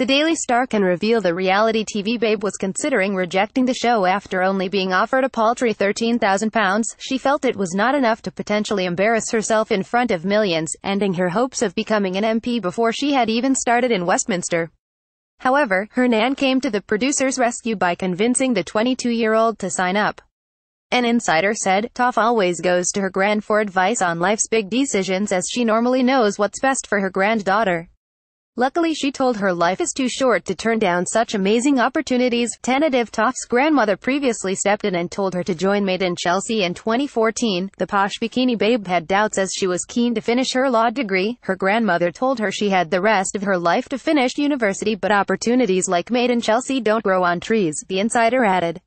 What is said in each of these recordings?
The Daily Star can reveal the reality TV babe was considering rejecting the show after only being offered a paltry £13,000. She felt it was not enough to potentially embarrass herself in front of millions, ending her hopes of becoming an MP before she had even started in Westminster. However, her nan came to the producer's rescue by convincing the 22-year-old to sign up. An insider said, Toff always goes to her grand for advice on life's big decisions as she normally knows what's best for her granddaughter. Luckily she told her life is too short to turn down such amazing opportunities. Tentative Toff's grandmother previously stepped in and told her to join Maiden Chelsea in 2014. The posh bikini babe had doubts as she was keen to finish her law degree. Her grandmother told her she had the rest of her life to finish university but opportunities like Maiden Chelsea don't grow on trees, the insider added.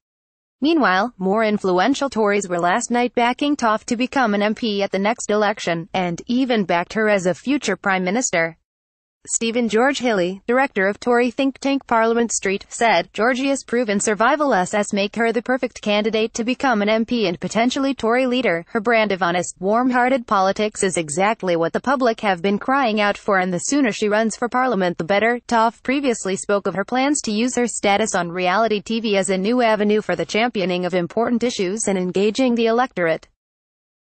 Meanwhile, more influential Tories were last night backing Toff to become an MP at the next election, and even backed her as a future Prime Minister. Stephen George Hilly, director of Tory think tank Parliament Street, said, Georgia's proven survival SS make her the perfect candidate to become an MP and potentially Tory leader. Her brand of honest, warm-hearted politics is exactly what the public have been crying out for and the sooner she runs for Parliament the better. Toff previously spoke of her plans to use her status on reality TV as a new avenue for the championing of important issues and engaging the electorate.